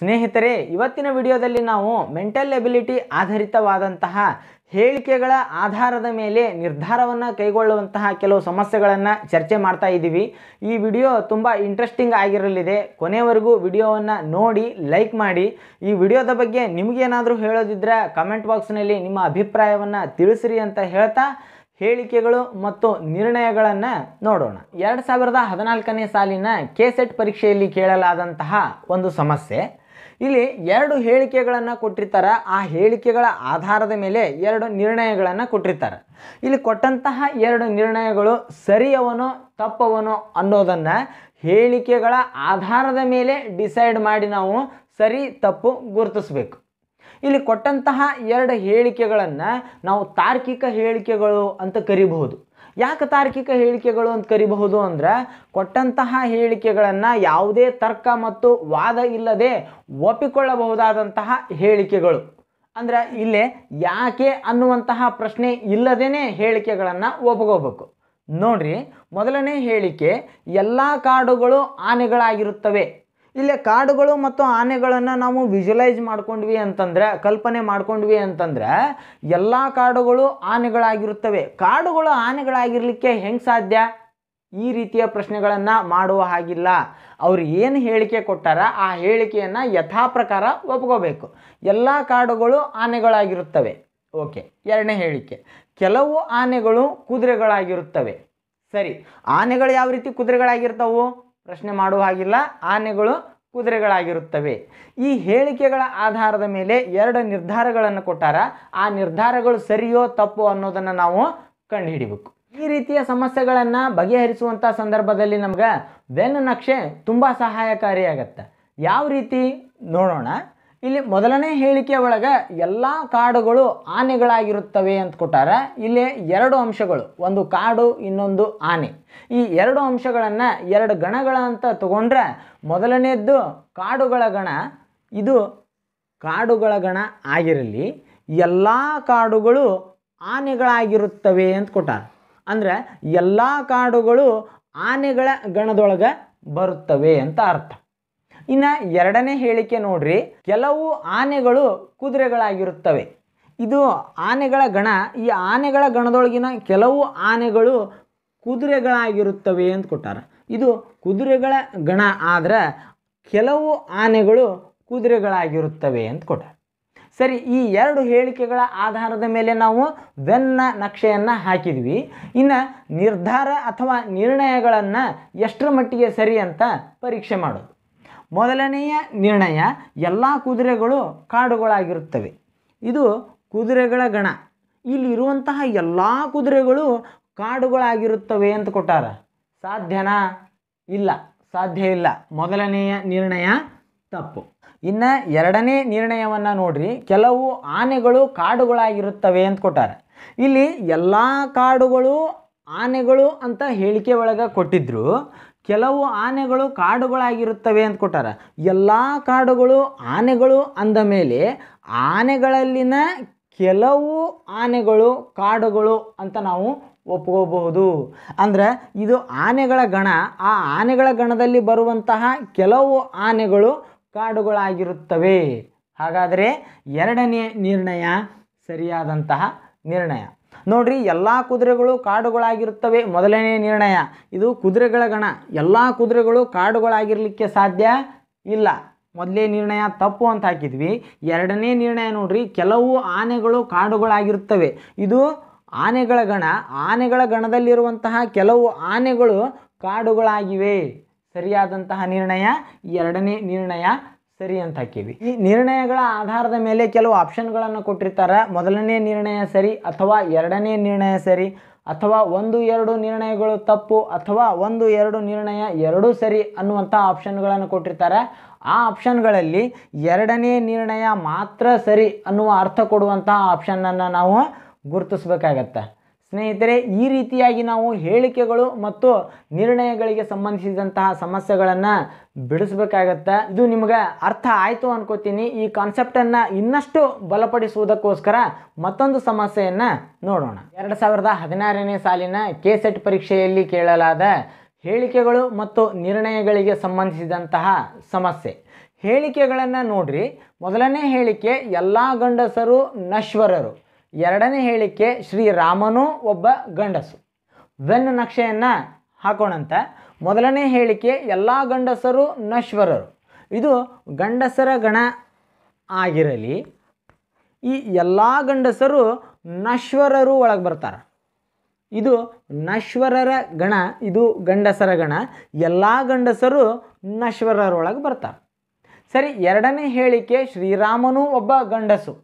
ಸ್ನೇಹಿತರೆ ಇವತ್ತಿನ ವಿಡಿಯೋದಲ್ಲಿ ನಾವು ಮೆಂಟಲ್ ಎಬಿಲಿಟಿ ಆಧಾರಿತವಾದಂತಹ ಹೇಳಿಕೆಗಳ ಆಧಾರದ ಮೇಲೆ ನಿರ್ಧಾರವನ್ನು ಕೈಗೊಳ್ಳುವಂತಹ ಕೆಲವು ಸಮಸ್ಯೆಗಳನ್ನು ಚರ್ಚೆ ಮಾಡ್ತಾ ಇದ್ದೀವಿ ಈ ವಿಡಿಯೋ ತುಂಬ ಇಂಟ್ರೆಸ್ಟಿಂಗ್ ಆಗಿರಲಿದೆ ಕೊನೆವರೆಗೂ ವಿಡಿಯೋವನ್ನು ನೋಡಿ ಲೈಕ್ ಮಾಡಿ ಈ ವಿಡಿಯೋದ ಬಗ್ಗೆ ನಿಮಗೇನಾದರೂ ಹೇಳೋದಿದ್ದರೆ ಕಮೆಂಟ್ ಬಾಕ್ಸ್ನಲ್ಲಿ ನಿಮ್ಮ ಅಭಿಪ್ರಾಯವನ್ನು ತಿಳಿಸಿರಿ ಅಂತ ಹೇಳ್ತಾ ಹೇಳಿಕೆಗಳು ಮತ್ತು ನಿರ್ಣಯಗಳನ್ನು ನೋಡೋಣ ಎರಡು ಸಾವಿರದ ಹದಿನಾಲ್ಕನೇ ಸಾಲಿನ ಕೆ ಸೆಟ್ ಪರೀಕ್ಷೆಯಲ್ಲಿ ಕೇಳಲಾದಂತಹ ಒಂದು ಸಮಸ್ಯೆ ಇಲ್ಲಿ ಎರಡು ಹೇಳಿಕೆಗಳನ್ನು ಕೊಟ್ಟಿರ್ತಾರೆ ಆ ಹೇಳಿಕೆಗಳ ಆಧಾರದ ಮೇಲೆ ಎರಡು ನಿರ್ಣಯಗಳನ್ನು ಕೊಟ್ಟಿರ್ತಾರೆ ಇಲ್ಲಿ ಕೊಟ್ಟಂತಹ ಎರಡು ನಿರ್ಣಯಗಳು ಸರಿಯವನೋ ತಪ್ಪವನೋ ಅನ್ನೋದನ್ನು ಹೇಳಿಕೆಗಳ ಆಧಾರದ ಮೇಲೆ ಡಿಸೈಡ್ ಮಾಡಿ ನಾವು ಸರಿ ತಪ್ಪು ಗುರುತಿಸಬೇಕು ಇಲ್ಲಿ ಕೊಟ್ಟಂತಹ ಎರಡು ಹೇಳಿಕೆಗಳನ್ನು ನಾವು ತಾರ್ಕಿಕ ಹೇಳಿಕೆಗಳು ಅಂತ ಕರಿಬಹುದು ಯಾಕೆ ತಾರ್ಕಿಕ ಹೇಳಿಕೆಗಳು ಅಂತ ಕರಿಬಹುದು ಅಂದ್ರೆ ಕೊಟ್ಟಂತಹ ಹೇಳಿಕೆಗಳನ್ನು ಯಾವುದೇ ತರ್ಕ ಮತ್ತು ವಾದ ಇಲ್ಲದೆ ಒಪ್ಪಿಕೊಳ್ಳಬಹುದಾದಂತಹ ಹೇಳಿಕೆಗಳು ಅಂದ್ರೆ ಇಲ್ಲೇ ಯಾಕೆ ಅನ್ನುವಂತಹ ಪ್ರಶ್ನೆ ಇಲ್ಲದೇನೆ ಹೇಳಿಕೆಗಳನ್ನು ಒಪ್ಕೋಬೇಕು ನೋಡ್ರಿ ಮೊದಲನೇ ಹೇಳಿಕೆ ಎಲ್ಲ ಕಾಡುಗಳು ಆನೆಗಳಾಗಿರುತ್ತವೆ ಇಲ್ಲೇ ಕಾಡುಗಳು ಮತ್ತು ಆನೆಗಳನ್ನು ನಾವು ವಿಜುಲೈಸ್ ಮಾಡ್ಕೊಂಡ್ವಿ ಅಂತಂದರೆ ಕಲ್ಪನೆ ಮಾಡ್ಕೊಂಡ್ವಿ ಅಂತಂದರೆ ಎಲ್ಲ ಕಾಡುಗಳು ಆನೆಗಳಾಗಿರುತ್ತವೆ ಕಾಡುಗಳು ಆನೆಗಳಾಗಿರಲಿಕ್ಕೆ ಹೆಂಗೆ ಸಾಧ್ಯ ಈ ರೀತಿಯ ಪ್ರಶ್ನೆಗಳನ್ನು ಮಾಡುವ ಹಾಗಿಲ್ಲ ಅವರು ಏನು ಹೇಳಿಕೆ ಕೊಟ್ಟಾರ ಆ ಹೇಳಿಕೆಯನ್ನು ಯಥಾ ಪ್ರಕಾರ ಒಪ್ಕೋಬೇಕು ಎಲ್ಲ ಕಾಡುಗಳು ಆನೆಗಳಾಗಿರುತ್ತವೆ ಓಕೆ ಎರಡನೇ ಹೇಳಿಕೆ ಕೆಲವು ಆನೆಗಳು ಕುದುರೆಗಳಾಗಿರುತ್ತವೆ ಸರಿ ಆನೆಗಳು ಯಾವ ರೀತಿ ಕುದುರೆಗಳಾಗಿರ್ತವು ಪ್ರಶ್ನೆ ಮಾಡುವ ಹಾಗಿಲ್ಲ ಆನೆಗಳು ಕುದುರೆಗಳಾಗಿರುತ್ತವೆ ಈ ಹೇಳಿಕೆಗಳ ಆಧಾರದ ಮೇಲೆ ಎರಡು ನಿರ್ಧಾರಗಳನ್ನು ಕೊಟ್ಟಾರ ಆ ನಿರ್ಧಾರಗಳು ಸರಿಯೋ ತಪ್ಪು ಅನ್ನೋದನ್ನು ನಾವು ಕಂಡುಹಿಡಿಬೇಕು ಈ ರೀತಿಯ ಸಮಸ್ಯೆಗಳನ್ನು ಬಗೆಹರಿಸುವಂಥ ಸಂದರ್ಭದಲ್ಲಿ ನಮ್ಗೆ ವೆನ್ ನಕ್ಷೆ ತುಂಬ ಸಹಾಯಕಾರಿಯಾಗತ್ತೆ ಯಾವ ರೀತಿ ನೋಡೋಣ ಇಲ್ಲಿ ಮೊದಲನೇ ಹೇಳಿಕೆ ಒಳಗೆ ಎಲ್ಲ ಕಾಡುಗಳು ಆನೆಗಳಾಗಿರುತ್ತವೆ ಅಂತ ಕೊಟ್ಟಾರೆ ಇಲ್ಲಿ ಎರಡು ಅಂಶಗಳು ಒಂದು ಕಾಡು ಇನ್ನೊಂದು ಆನೆ ಈ ಎರಡು ಅಂಶಗಳನ್ನು ಎರಡು ಗಣಗಳ ಅಂತ ತಗೊಂಡ್ರೆ ಮೊದಲನೇದ್ದು ಕಾಡುಗಳ ಗಣ ಇದು ಕಾಡುಗಳ ಗಣ ಆಗಿರಲಿ ಎಲ್ಲ ಕಾಡುಗಳು ಆನೆಗಳಾಗಿರುತ್ತವೆ ಅಂತ ಕೊಟ್ಟಾರೆ ಅಂದರೆ ಎಲ್ಲ ಕಾಡುಗಳು ಆನೆಗಳ ಗಣದೊಳಗೆ ಬರುತ್ತವೆ ಅಂತ ಅರ್ಥ ಇನ್ನು ಎರಡನೇ ಹೇಳಿಕೆ ನೋಡ್ರಿ ಕೆಲವು ಆನೆಗಳು ಕುದುರೆಗಳಾಗಿರುತ್ತವೆ ಇದು ಆನೆಗಳ ಗಣ ಈ ಆನೆಗಳ ಗಣದೊಳಗಿನ ಕೆಲವು ಆನೆಗಳು ಕುದುರೆಗಳಾಗಿರುತ್ತವೆ ಅಂತ ಕೊಟ್ಟಾರ ಇದು ಕುದುರೆಗಳ ಗಣ ಆದ್ರೆ ಕೆಲವು ಆನೆಗಳು ಕುದುರೆಗಳಾಗಿರುತ್ತವೆ ಅಂತ ಕೊಟ್ಟಾರ ಸರಿ ಈ ಎರಡು ಹೇಳಿಕೆಗಳ ಆಧಾರದ ಮೇಲೆ ನಾವು ವೆನ್ನ ನಕ್ಷೆಯನ್ನು ಹಾಕಿದ್ವಿ ಇನ್ನು ನಿರ್ಧಾರ ಅಥವಾ ನಿರ್ಣಯಗಳನ್ನು ಎಷ್ಟರ ಮಟ್ಟಿಗೆ ಸರಿ ಅಂತ ಪರೀಕ್ಷೆ ಮಾಡೋದು ಮೊದಲನೆಯ ನಿರ್ಣಯ ಎಲ್ಲ ಕುದುರೆಗಳು ಕಾಡುಗಳಾಗಿರುತ್ತವೆ ಇದು ಕುದುರೆಗಳ ಗಣ ಇಲ್ಲಿರುವಂತಹ ಎಲ್ಲ ಕುದುರೆಗಳು ಕಾಡುಗಳಾಗಿರುತ್ತವೆ ಅಂತ ಕೊಟ್ಟಾರ ಸಾಧ್ಯನಾ ಇಲ್ಲ ಸಾಧ್ಯ ಇಲ್ಲ ಮೊದಲನೆಯ ನಿರ್ಣಯ ತಪ್ಪು ಇನ್ನು ಎರಡನೇ ನಿರ್ಣಯವನ್ನು ನೋಡ್ರಿ ಕೆಲವು ಆನೆಗಳು ಕಾಡುಗಳಾಗಿರುತ್ತವೆ ಅಂತ ಕೊಟ್ಟಾರ ಇಲ್ಲಿ ಎಲ್ಲ ಕಾಡುಗಳು ಆನೆಗಳು ಅಂತ ಹೇಳಿಕೆ ಒಳಗೆ ಕೊಟ್ಟಿದ್ದರು ಕೆಲವು ಆನೆಗಳು ಕಾಡುಗಳಾಗಿರುತ್ತವೆ ಅಂತ ಕೊಟ್ಟಾರ ಎಲ್ಲ ಕಾಡುಗಳು ಆನೆಗಳು ಅಂದ ಮೇಲೆ ಆನೆಗಳಲ್ಲಿನ ಕೆಲವು ಆನೆಗಳು ಕಾಡುಗಳು ಅಂತ ನಾವು ಒಪ್ಕೋಬಹುದು ಅಂದರೆ ಇದು ಆನೆಗಳ ಗಣ ಆ ಆನೆಗಳ ಗಣದಲ್ಲಿ ಬರುವಂತಹ ಕೆಲವು ಆನೆಗಳು ಕಾಡುಗಳಾಗಿರುತ್ತವೆ ಹಾಗಾದರೆ ಎರಡನೇ ನಿರ್ಣಯ ಸರಿಯಾದಂತಹ ನಿರ್ಣಯ ನೋಡ್ರಿ ಎಲ್ಲ ಕುದುರೆಗಳು ಕಾಡುಗಳಾಗಿರುತ್ತವೆ ಮೊದಲನೇ ನಿರ್ಣಯ ಇದು ಕುದುರೆಗಳ ಗಣ ಎಲ್ಲ ಕುದುರೆಗಳು ಕಾಡುಗಳಾಗಿರಲಿಕ್ಕೆ ಸಾಧ್ಯ ಇಲ್ಲ ಮೊದಲೇ ನಿರ್ಣಯ ತಪ್ಪು ಅಂತ ಹಾಕಿದ್ವಿ ಎರಡನೇ ನಿರ್ಣಯ ನೋಡ್ರಿ ಕೆಲವು ಆನೆಗಳು ಕಾಡುಗಳಾಗಿರುತ್ತವೆ ಇದು ಆನೆಗಳ ಗಣ ಆನೆಗಳ ಗಣದಲ್ಲಿರುವಂತಹ ಕೆಲವು ಆನೆಗಳು ಕಾಡುಗಳಾಗಿವೆ ಸರಿಯಾದಂತಹ ನಿರ್ಣಯ ಎರಡನೇ ನಿರ್ಣಯ ಸರಿ ಅಂತ ಹಾಕೀವಿ ಈ ನಿರ್ಣಯಗಳ ಆಧಾರದ ಮೇಲೆ ಕೆಲವು ಆಪ್ಷನ್ಗಳನ್ನು ಕೊಟ್ಟಿರ್ತಾರೆ ಮೊದಲನೇ ನಿರ್ಣಯ ಸರಿ ಅಥವಾ ಎರಡನೇ ನಿರ್ಣಯ ಸರಿ ಅಥವಾ ಒಂದು ಎರಡು ನಿರ್ಣಯಗಳು ತಪ್ಪು ಅಥವಾ ಒಂದು ಎರಡು ನಿರ್ಣಯ ಎರಡೂ ಸರಿ ಅನ್ನುವಂಥ ಆಪ್ಷನ್ಗಳನ್ನು ಕೊಟ್ಟಿರ್ತಾರೆ ಆ ಆಪ್ಷನ್ಗಳಲ್ಲಿ ಎರಡನೇ ನಿರ್ಣಯ ಮಾತ್ರ ಸರಿ ಅನ್ನುವ ಅರ್ಥ ಕೊಡುವಂತಹ ಆಪ್ಷನ್ನನ್ನು ನಾವು ಗುರುತಿಸ್ಬೇಕಾಗತ್ತೆ ಸ್ನೇಹಿತರೆ ಈ ರೀತಿಯಾಗಿ ನಾವು ಹೇಳಿಕೆಗಳು ಮತ್ತು ನಿರ್ಣಯಗಳಿಗೆ ಸಂಬಂಧಿಸಿದಂತಹ ಸಮಸ್ಯೆಗಳನ್ನು ಬಿಡಿಸ್ಬೇಕಾಗತ್ತೆ ಇದು ನಿಮ್ಗೆ ಅರ್ಥ ಆಯಿತು ಅನ್ಕೋತೀನಿ ಈ ಕಾನ್ಸೆಪ್ಟನ್ನು ಇನ್ನಷ್ಟು ಬಲಪಡಿಸುವುದಕ್ಕೋಸ್ಕರ ಮತ್ತೊಂದು ಸಮಸ್ಯೆಯನ್ನು ನೋಡೋಣ ಎರಡು ಸಾವಿರದ ಹದಿನಾರನೇ ಸಾಲಿನ ಕೆ ಸೆಟ್ ಪರೀಕ್ಷೆಯಲ್ಲಿ ಕೇಳಲಾದ ಹೇಳಿಕೆಗಳು ಮತ್ತು ನಿರ್ಣಯಗಳಿಗೆ ಸಂಬಂಧಿಸಿದಂತಹ ಸಮಸ್ಯೆ ಹೇಳಿಕೆಗಳನ್ನು ನೋಡ್ರಿ ಮೊದಲನೇ ಹೇಳಿಕೆ ಎಲ್ಲ ಗಂಡಸರು ನಶ್ವರರು ಎರಡನೇ ಹೇಳಿಕೆ ಶ್ರೀರಾಮನೂ ಒಬ್ಬ ಗಂಡಸು ವೆನ್ ನಕ್ಷೆಯನ್ನು ಹಾಕೋಣಂತ ಮೊದಲನೇ ಹೇಳಿಕೆ ಎಲ್ಲ ಗಂಡಸರು ನಶ್ವರರು ಇದು ಗಂಡಸರ ಗಣ ಆಗಿರಲಿ ಈ ಎಲ್ಲ ಗಂಡಸರು ನಶ್ವರರು ಒಳಗೆ ಬರ್ತಾರೆ ಇದು ನಶ್ವರರ ಗಣ ಇದು ಗಂಡಸರ ಗಣ ಎಲ್ಲ ಗಂಡಸರು ನಶ್ವರರೊಳಗೆ ಬರ್ತಾರೆ ಸರಿ ಎರಡನೇ ಹೇಳಿಕೆ ಶ್ರೀರಾಮನೂ ಒಬ್ಬ ಗಂಡಸು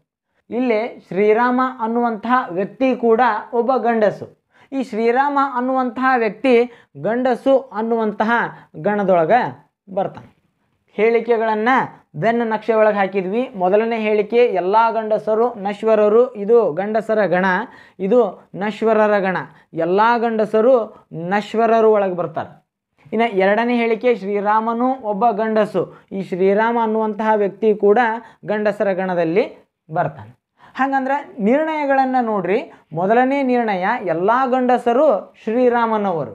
ಇಲ್ಲಿ ಶ್ರೀರಾಮ ಅನ್ನುವಂತಹ ವ್ಯಕ್ತಿ ಕೂಡ ಒಬ್ಬ ಗಂಡಸು ಈ ಶ್ರೀರಾಮ ಅನ್ನುವಂತಹ ವ್ಯಕ್ತಿ ಗಂಡಸು ಅನ್ನುವಂತಹ ಗಣದೊಳಗೆ ಬರ್ತಾನೆ ಹೇಳಿಕೆಗಳನ್ನು ಬೆನ್ನ ನಕ್ಷೆ ಒಳಗೆ ಹಾಕಿದ್ವಿ ಮೊದಲನೇ ಹೇಳಿಕೆ ಎಲ್ಲ ಗಂಡಸರು ನಶ್ವರರು ಇದು ಗಂಡಸರ ಗಣ ಇದು ನಶ್ವರರ ಗಣ ಎಲ್ಲ ಗಂಡಸರು ನಶ್ವರರು ಒಳಗೆ ಬರ್ತಾರೆ ಇನ್ನು ಎರಡನೇ ಹೇಳಿಕೆ ಶ್ರೀರಾಮನು ಒಬ್ಬ ಗಂಡಸು ಈ ಶ್ರೀರಾಮ ಅನ್ನುವಂತಹ ವ್ಯಕ್ತಿ ಕೂಡ ಗಂಡಸರ ಗಣದಲ್ಲಿ ಬರ್ತಾನೆ ಹಾಗಂದ್ರೆ ನಿರ್ಣಯಗಳನ್ನು ನೋಡ್ರಿ ಮೊದಲನೇ ನಿರ್ಣಯ ಎಲ್ಲ ಗಂಡಸರು ಶ್ರೀರಾಮನವರು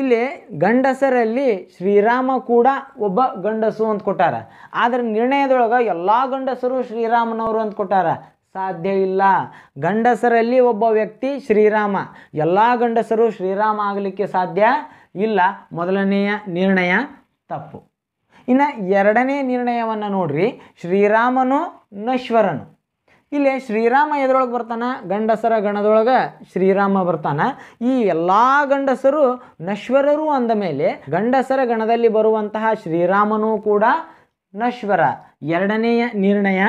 ಇಲ್ಲಿ ಗಂಡಸರಲ್ಲಿ ಶ್ರೀರಾಮ ಕೂಡ ಒಬ್ಬ ಗಂಡಸು ಅಂತ ಕೊಟ್ಟಾರ ಆದರೆ ನಿರ್ಣಯದೊಳಗೆ ಎಲ್ಲ ಗಂಡಸರು ಶ್ರೀರಾಮನವರು ಅಂತ ಕೊಟ್ಟಾರ ಸಾಧ್ಯ ಇಲ್ಲ ಗಂಡಸರಲ್ಲಿ ಒಬ್ಬ ವ್ಯಕ್ತಿ ಶ್ರೀರಾಮ ಎಲ್ಲ ಗಂಡಸರು ಶ್ರೀರಾಮ ಆಗಲಿಕ್ಕೆ ಸಾಧ್ಯ ಇಲ್ಲ ಮೊದಲನೆಯ ನಿರ್ಣಯ ತಪ್ಪು ಇನ್ನು ಎರಡನೇ ನಿರ್ಣಯವನ್ನು ನೋಡ್ರಿ ಶ್ರೀರಾಮನು ನಶ್ವರನು ಇಲ್ಲಿ ಶ್ರೀರಾಮ ಎದ್ರೊಳಗೆ ಬರ್ತಾನೆ ಗಂಡಸರ ಗಣದೊಳಗೆ ಶ್ರೀರಾಮ ಬರ್ತಾನೆ ಈ ಎಲ್ಲ ಗಂಡಸರು ನಶ್ವರರು ಅಂದ ಮೇಲೆ ಗಂಡಸರ ಗಣದಲ್ಲಿ ಬರುವಂತಹ ಶ್ರೀರಾಮನೂ ಕೂಡ ನಶ್ವರ ಎರಡನೆಯ ನಿರ್ಣಯ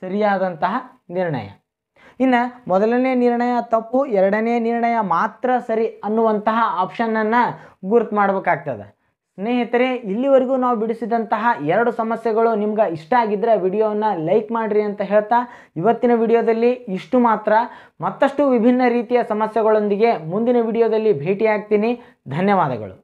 ಸರಿಯಾದಂತಹ ನಿರ್ಣಯ ಇನ್ನು ಮೊದಲನೇ ನಿರ್ಣಯ ತಪ್ಪು ಎರಡನೇ ನಿರ್ಣಯ ಮಾತ್ರ ಸರಿ ಅನ್ನುವಂತಹ ಆಪ್ಷನನ್ನು ಗುರ್ತು ಮಾಡಬೇಕಾಗ್ತದೆ ಸ್ನೇಹಿತರೆ ಇಲ್ಲಿವರೆಗೂ ನಾವು ಬಿಡಿಸಿದಂತಹ ಎರಡು ಸಮಸ್ಯೆಗಳು ನಿಮ್ಗೆ ಇಷ್ಟ ಆಗಿದ್ದರೆ ವಿಡಿಯೋವನ್ನು ಲೈಕ್ ಮಾಡಿರಿ ಅಂತ ಹೇಳ್ತಾ ಇವತ್ತಿನ ವಿಡಿಯೋದಲ್ಲಿ ಇಷ್ಟು ಮಾತ್ರ ಮತ್ತಷ್ಟು ವಿಭಿನ್ನ ರೀತಿಯ ಸಮಸ್ಯೆಗಳೊಂದಿಗೆ ಮುಂದಿನ ವಿಡಿಯೋದಲ್ಲಿ ಭೇಟಿಯಾಗ್ತೀನಿ ಧನ್ಯವಾದಗಳು